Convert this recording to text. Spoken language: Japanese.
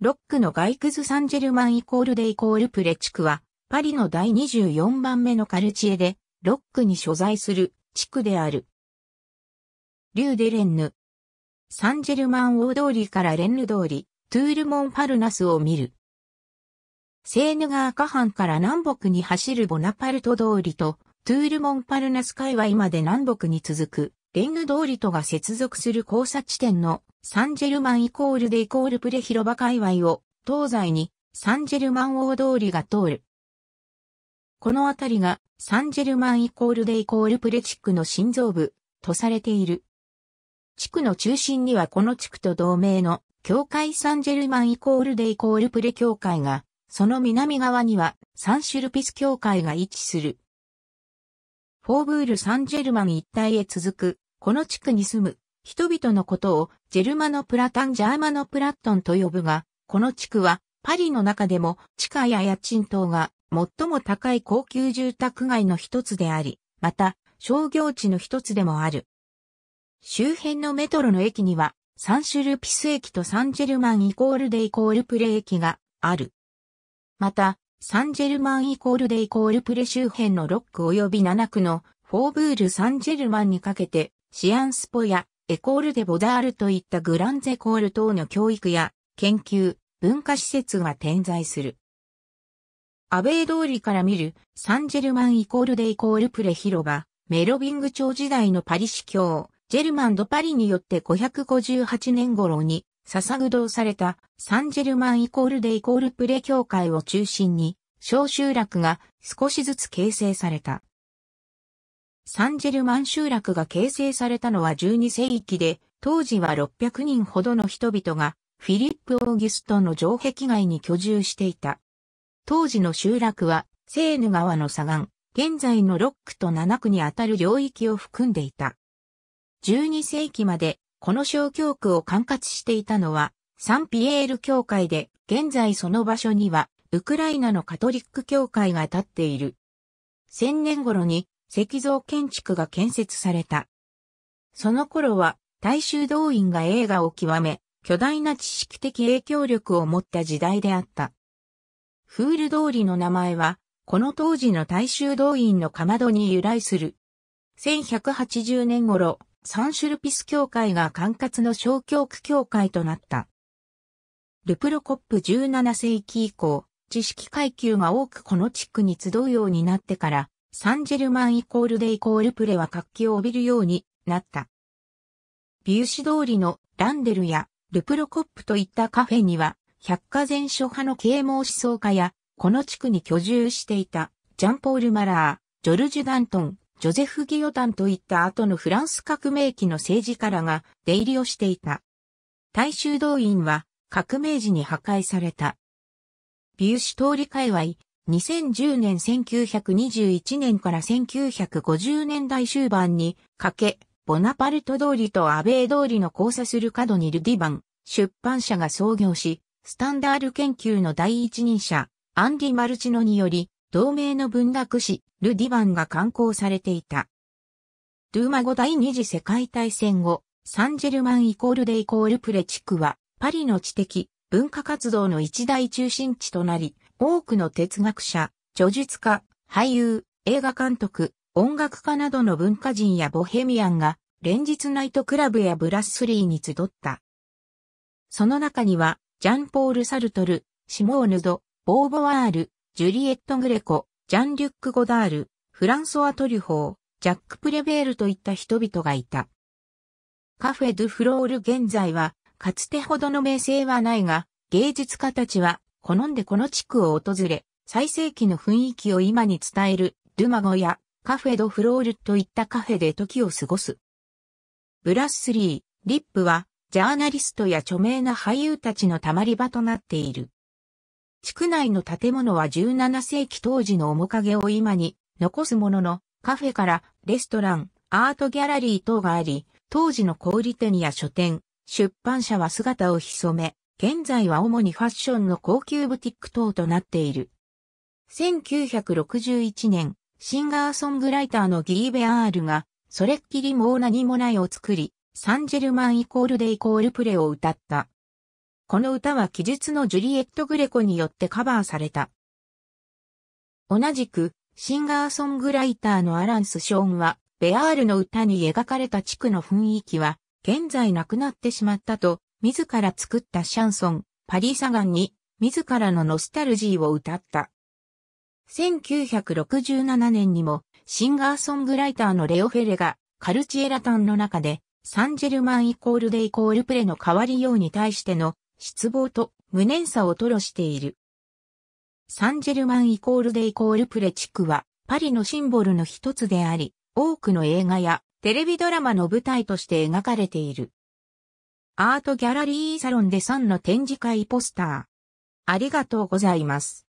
ロックのガイクズ・サンジェルマンイコールでイコールプレ地区は、パリの第24番目のカルチエで、ロックに所在する地区である。リューデレンヌ。サンジェルマン大通りからレンヌ通り、トゥールモンパルナスを見る。セーヌ川下半から南北に走るボナパルト通りと、トゥールモンパルナス界隈まで南北に続く、レンヌ通りとが接続する交差地点のサンジェルマンイコールでイコールプレ広場界隈を東西にサンジェルマン大通りが通る。この辺りがサンジェルマンイコールでイコールプレ地区の心臓部とされている。地区の中心にはこの地区と同盟の教会サンジェルマンイコールでイコールプレ教会が、その南側にはサンシュルピス教会が位置する。フォーブール・サンジェルマン一帯へ続く、この地区に住む人々のことをジェルマノプラタンジャーマノプラットンと呼ぶが、この地区はパリの中でも地下や家賃等が最も高い高級住宅街の一つであり、また商業地の一つでもある。周辺のメトロの駅にはサンシュルピス駅とサンジェルマンイコールデイコールプレ駅がある。また、サンジェルマンイコールデイコールプレ周辺の6区及び7区のフォーブール・サンジェルマンにかけて、シアンスポやエコールデ・ボダールといったグランゼコール等の教育や研究、文化施設が点在する。アベイ通りから見るサンジェルマンイコールデイコールプレ広場、メロビング朝時代のパリ市教、ジェルマンド・パリによって558年頃に捧ぐ道されたサンジェルマンイコールデイコールプレ教会を中心に小集落が少しずつ形成された。サンジェルマン集落が形成されたのは12世紀で、当時は600人ほどの人々がフィリップ・オーギュストンの城壁外に居住していた。当時の集落はセーヌ川の左岸、現在の6区と7区にあたる領域を含んでいた。12世紀までこの小教区を管轄していたのはサンピエール教会で、現在その場所にはウクライナのカトリック教会が建っている。1000年頃に石像建築が建設された。その頃は大衆動員が映画を極め、巨大な知識的影響力を持った時代であった。フール通りの名前は、この当時の大衆動員のかまどに由来する。1180年頃、サンシュルピス教会が管轄の小教区教会となった。ルプロコップ17世紀以降、知識階級が多くこの地区に集うようになってから、サンジェルマンイコールでイコールプレは活気を帯びるようになった。ビューシ通りのランデルやルプロコップといったカフェには、百科全書派の啓蒙思想家や、この地区に居住していた、ジャンポール・マラー、ジョルジュ・ダントン、ジョゼフ・ギヨタンといった後のフランス革命期の政治家らが出入りをしていた。大衆動員は革命時に破壊された。ビューシ通り界隈、2010年1921年から1950年代終盤にかけ、ボナパルト通りとアベイ通りの交差する角にルディバン、出版社が創業し、スタンダール研究の第一人者、アンディ・マルチノにより、同名の文学誌、ルディバンが刊行されていた。ドゥーマ後第二次世界大戦後、サンジェルマンイコールデイコールプレ地区は、パリの知的、文化活動の一大中心地となり、多くの哲学者、著述家、俳優、映画監督、音楽家などの文化人やボヘミアンが連日ナイトクラブやブラッスリーに集った。その中には、ジャンポール・サルトル、シモーヌド、ボーボワール、ジュリエット・グレコ、ジャン・リュック・ゴダール、フランソワ・トリュフォー、ジャック・プレベールといった人々がいた。カフェ・ドゥ・フロール現在は、かつてほどの名声はないが、芸術家たちは好んでこの地区を訪れ、最盛期の雰囲気を今に伝える、ドゥマゴやカフェドフロールといったカフェで時を過ごす。ブラスリー、リップは、ジャーナリストや著名な俳優たちのたまり場となっている。地区内の建物は17世紀当時の面影を今に残すものの、カフェからレストラン、アートギャラリー等があり、当時の小売店や書店、出版社は姿を潜め、現在は主にファッションの高級ブティック等となっている。1961年、シンガーソングライターのギー・ベアールが、それっきりもう何もないを作り、サンジェルマンイコールでイコールプレを歌った。この歌は記述のジュリエット・グレコによってカバーされた。同じく、シンガーソングライターのアランス・ショーンは、ベアールの歌に描かれた地区の雰囲気は、現在なくなってしまったと、自ら作ったシャンソン、パリサガンに、自らのノスタルジーを歌った。1967年にも、シンガーソングライターのレオフェレが、カルチエラタンの中で、サンジェルマンイコールでイコールプレの変わりように対しての、失望と無念さを吐露している。サンジェルマンイコールでイコールプレ地区は、パリのシンボルの一つであり、多くの映画やテレビドラマの舞台として描かれている。アートギャラリーサロンで3の展示会ポスター。ありがとうございます。